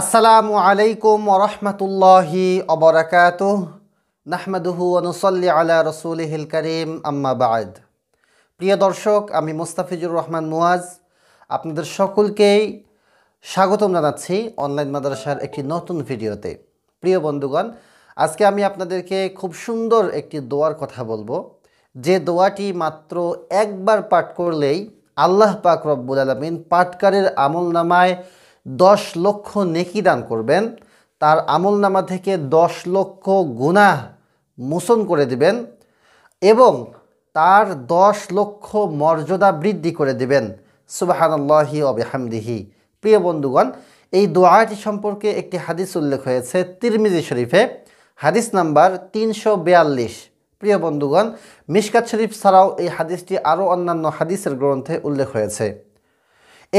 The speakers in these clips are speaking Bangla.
আসসালামু আলাইকুম ওরহমতুল্লাহি অবরাকাত নাহমাদুহু অনুসল্লি আলা রসুল হিল করিম আম্মাবাদ প্রিয় দর্শক আমি মোস্তাফিজুর রহমান মুয়াজ আপনাদের সকলকেই স্বাগতম জানাচ্ছি অনলাইন মাদ্রাসার একটি নতুন ভিডিওতে প্রিয় বন্ধুগণ আজকে আমি আপনাদেরকে খুব সুন্দর একটি দোয়ার কথা বলবো যে দোয়াটি মাত্র একবার পাঠ করলেই আল্লাহ পাক রব্বুল আলমিন পাটকারের আমল নামায় দশ লক্ষ নেকি দান করবেন তার আমল নামা থেকে দশ লক্ষ গুনাহ মোচন করে দিবেন এবং তার দশ লক্ষ মর্যাদা বৃদ্ধি করে দেবেন সুবাহানল্লাহি অবহামদিহি প্রিয় বন্ধুগণ এই দোয়াটি সম্পর্কে একটি হাদিস উল্লেখ হয়েছে তিরমিজি শরীফে হাদিস নাম্বার তিনশো বেয়াল্লিশ প্রিয় বন্ধুগণ মিশকাত শরীফ ছাড়াও এই হাদিসটি আরও অন্যান্য হাদিসের গ্রন্থে উল্লেখ হয়েছে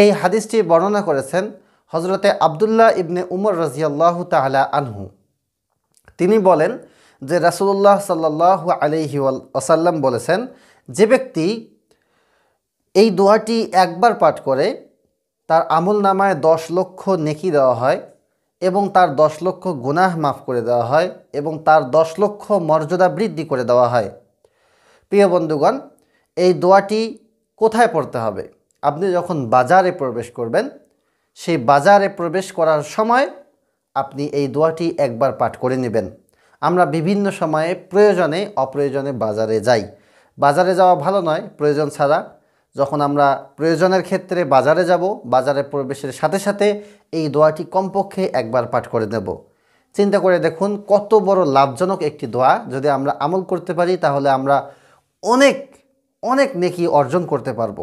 এই হাদিসটি বর্ণনা করেছেন হজরতে আবদুল্লাহ ইবনে উমর রাজিয়াল্লাহ তালা আনহু তিনি বলেন যে রাসুল্লাহ সাল্লাহ আলহি আসাল্লাম বলেছেন যে ব্যক্তি এই দোয়াটি একবার পাঠ করে তার আমল নামায় দশ লক্ষ নেকি দেওয়া হয় এবং তার দশ লক্ষ গুনাহ মাফ করে দেওয়া হয় এবং তার দশ লক্ষ মর্যাদা বৃদ্ধি করে দেওয়া হয় প্রিয় বন্ধুগণ এই দোয়াটি কোথায় পড়তে হবে আপনি যখন বাজারে প্রবেশ করবেন সেই বাজারে প্রবেশ করার সময় আপনি এই দোয়াটি একবার পাঠ করে নেবেন আমরা বিভিন্ন সময়ে প্রয়োজনে অপ্রয়োজনে বাজারে যাই বাজারে যাওয়া ভালো নয় প্রয়োজন ছাড়া যখন আমরা প্রয়োজনের ক্ষেত্রে বাজারে যাব বাজারে প্রবেশের সাথে সাথে এই দোয়াটি কমপক্ষে একবার পাঠ করে নেব চিন্তা করে দেখুন কত বড় লাভজনক একটি দোয়া যদি আমরা আমল করতে পারি তাহলে আমরা অনেক অনেক নেকি অর্জন করতে পারবো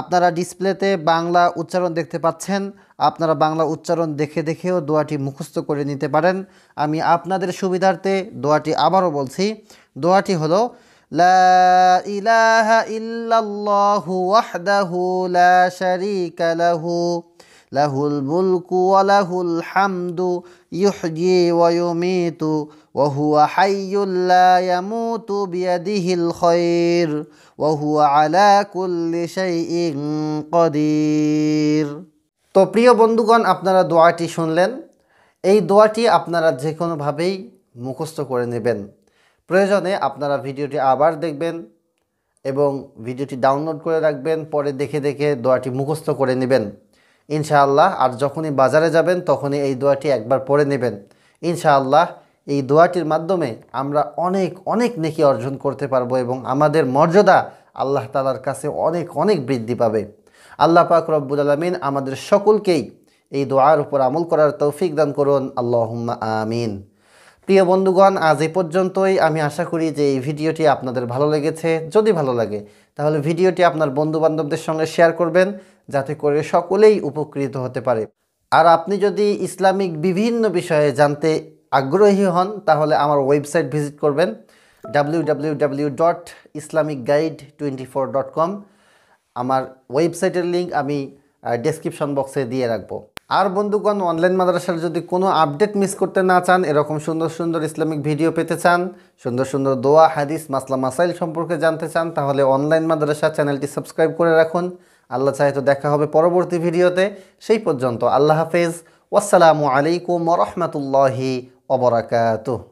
আপনারা ডিসপ্লেতে বাংলা উচ্চারণ দেখতে পাচ্ছেন আপনারা বাংলা উচ্চারণ দেখে দেখেও দোয়াটি মুখস্থ করে নিতে পারেন আমি আপনাদের সুবিধার্থে দোয়াটি আবারও বলছি দোয়াটি হলো لا إله إلا الله وحده يحيي ويميت وهو حي لا يموت بيده الخير وهو على كل شيء قدير তো প্রিয় বন্ধুগণ আপনারা দোয়াটি শুনলেন এই দোয়াটি আপনারা যে কোনোভাবেই মুখস্থ করে নেবেন প্রয়োজনে আপনারা ভিডিওটি আবার দেখবেন এবং ভিডিওটি ডাউনলোড করে রাখবেন পরে দেখে দেখে দোয়াটি মুখস্থ করে নেবেন ইনশাআল্লাহ আর যখনই বাজারে যাবেন তখনই এই দোয়াটি একবার পড়ে নেবেন ইনশাআল্লাহ এই দোয়াটির মাধ্যমে আমরা অনেক অনেক নেকি অর্জন করতে পারবো এবং আমাদের মর্যাদা আল্লাহ তালার কাছে অনেক অনেক বৃদ্ধি পাবে আল্লাহ পাক রব্বুল আলমিন আমাদের সকলকেই এই দোয়ার উপর আমল করার তৌফিক দান করুন আল্লাহ আমিন প্রিয় বন্ধুগণ আজ এই পর্যন্তই আমি আশা করি যে এই ভিডিওটি আপনাদের ভালো লেগেছে যদি ভালো লাগে তাহলে ভিডিওটি আপনার বন্ধুবান্ধবদের সঙ্গে শেয়ার করবেন যাতে করে সকলেই উপকৃত হতে পারে আর আপনি যদি ইসলামিক বিভিন্ন বিষয়ে জানতে আগ্রহী হন তাহলে আমার ওয়েবসাইট ভিজিট করবেন W dot Islamic guide twenty four dot com আমার ওয়েবসাইটের লিঙ্ক আমি ডেসক্রিপশন বক্সে দিয়ে রাখবো আর বন্ধুগণ অনলাইন মাদ্রাসার যদি কোনো আপডেট মিস করতে না চান এরকম সুন্দর সুন্দর ইসলামিক ভিডিও পেতে চান সুন্দর সুন্দর দোয়া হাদিস মাসলা মাসাইল সম্পর্কে জানতে চান তাহলে অনলাইন মাদ্রাসা চ্যানেলটি সাবস্ক্রাইব করে রাখুন আল্লাহ চাহে তো দেখা হবে পরবর্তী ভিডিওতে সেই পর্যন্ত আল্লাহ হাফেজ ওয়াসালামু আলাইকুম রহমতুল্লাহি অবরাকাতুহ